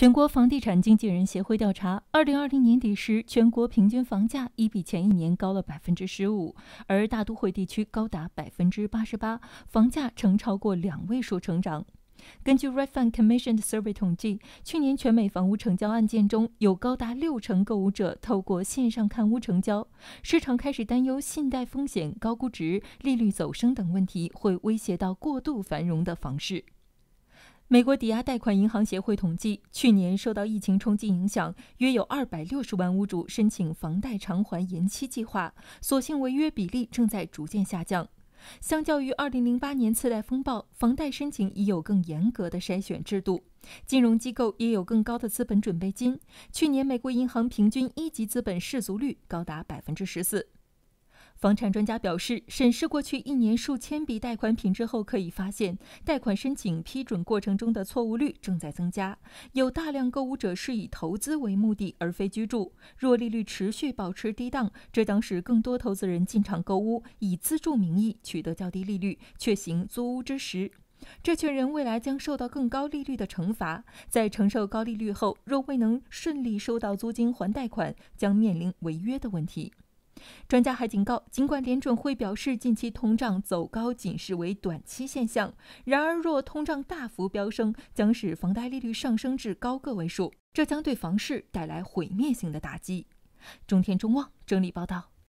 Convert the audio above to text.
全国房地产经纪人协会调查，二零二零年底时，全国平均房价已比前一年高了百分之十五，而大都会地区高达百分之八十八，房价呈超过两位数成长。根据 Redfin Commission 的 Survey 统计，去年全美房屋成交案件中有高达六成购物者透过线上看屋成交。市场开始担忧信贷风险、高估值、利率走升等问题会威胁到过度繁荣的房市。美国抵押贷款银行协会统计，去年受到疫情冲击影响，约有二百六十万屋主申请房贷偿还延期计划，所幸违约比例正在逐渐下降。相较于二零零八年次贷风暴，房贷申请已有更严格的筛选制度，金融机构也有更高的资本准备金。去年美国银行平均一级资本市足率高达百分之十四。房产专家表示，审视过去一年数千笔贷款品质后，可以发现，贷款申请批准过程中的错误率正在增加。有大量购物者是以投资为目的，而非居住。若利率持续保持低档，这将使更多投资人进场购物，以资助名义取得较低利率，却行租屋之实。这群人未来将受到更高利率的惩罚。在承受高利率后，若未能顺利收到租金还贷款，将面临违约的问题。专家还警告，尽管联准会表示近期通胀走高仅是为短期现象，然而若通胀大幅飙升，将使房贷利率上升至高个位数，这将对房市带来毁灭性的打击。中天中望整理报道。